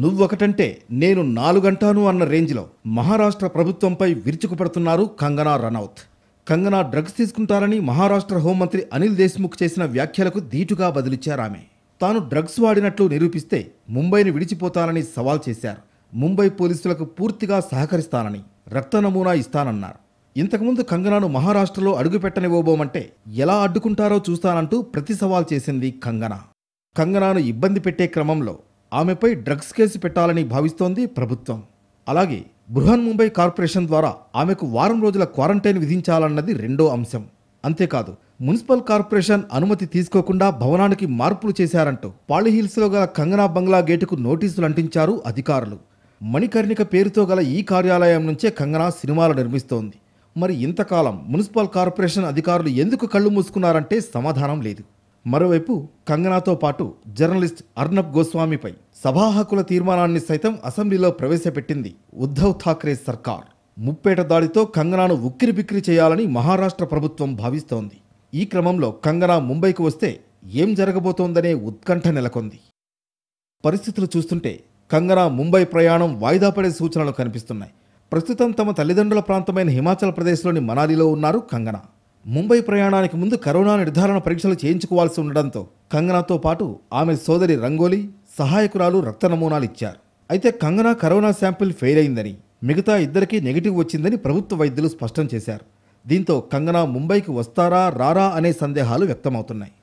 నువ్వొకటంటే నేను నాలుగంటాను అన్న రేంజ్లో మహారాష్ట్ర ప్రభుత్వంపై విరుచుకుపడుతున్నారు కంగనా రనౌత్ కంగనా డ్రగ్స్ తీసుకుంటారని మహారాష్ట్ర హోంమంత్రి అనిల్ దేశ్ముఖ్ చేసిన వ్యాఖ్యలకు ధీటుగా బదిలిచ్చారామె తాను డ్రగ్స్ వాడినట్లు నిరూపిస్తే ముంబైని విడిచిపోతానని సవాల్ చేశారు ముంబై పోలీసులకు పూర్తిగా సహకరిస్తానని రక్త నమూనా ఇస్తానన్నారు ఇంతకుముందు కంగనాను మహారాష్ట్రలో అడుగుపెట్టనివ్వబోమంటే ఎలా అడ్డుకుంటారో చూస్తానంటూ ప్రతి సవాల్ చేసింది కంగనా కంగనాను ఇబ్బంది పెట్టే క్రమంలో ఆమెపై డ్రగ్స్ కేసు పెట్టాలని భావిస్తోంది ప్రభుత్వం అలాగే బృహన్ ముంబై కార్పొరేషన్ ద్వారా ఆమెకు వారం రోజుల క్వారంటైన్ విధించాలన్నది రెండో అంశం అంతేకాదు మున్సిపల్ కార్పొరేషన్ అనుమతి తీసుకోకుండా భవనానికి మార్పులు చేశారంటూ పాళిహిల్స్లో గల కంగనా బంగ్లా గేటుకు నోటీసులు అంటించారు అధికారులు మణికర్ణిక పేరుతో గల ఈ కార్యాలయం నుంచే కంగనా సినిమాలు నిర్మిస్తోంది మరి ఇంతకాలం మున్సిపల్ కార్పొరేషన్ అధికారులు ఎందుకు కళ్ళు మూసుకున్నారంటే సమాధానం లేదు మరోవైపు కంగనాతో పాటు జర్నలిస్ట్ అర్ణబ్ గోస్వామిపై సభాహకుల తీర్మానాన్ని సైతం అసెంబ్లీలో ప్రవేశపెట్టింది ఉద్ధవ్ ఠాక్రే సర్కార్ ముప్పేట దాడితో కంగనాను ఉక్కిరిబిక్కిరి చేయాలని మహారాష్ట్ర ప్రభుత్వం భావిస్తోంది ఈ క్రమంలో కంగనా ముంబైకు వస్తే ఏం జరగబోతోందనే ఉత్కంఠ నెలకొంది పరిస్థితులు చూస్తుంటే కంగనా ముంబై ప్రయాణం వాయిదా సూచనలు కనిపిస్తున్నాయి ప్రస్తుతం తమ తల్లిదండ్రుల ప్రాంతమైన హిమాచల్ ప్రదేశ్లోని మనాలిలో ఉన్నారు కంగనా ముంబై ప్రయాణానికి ముందు కరోనా నిర్ధారణ పరీక్షలు చేయించుకోవాల్సి ఉండడంతో కంగనాతో పాటు ఆమె సోదరి రంగోలీ సహాయకురాలు రక్త నమూనాలు ఇచ్చారు అయితే కంగనా కరోనా శాంపిల్ ఫెయిల్ అయిందని మిగతా ఇద్దరికీ నెగిటివ్ వచ్చిందని ప్రభుత్వ వైద్యులు స్పష్టం చేశారు దీంతో కంగనా ముంబైకి వస్తారా రారా అనే సందేహాలు వ్యక్తమవుతున్నాయి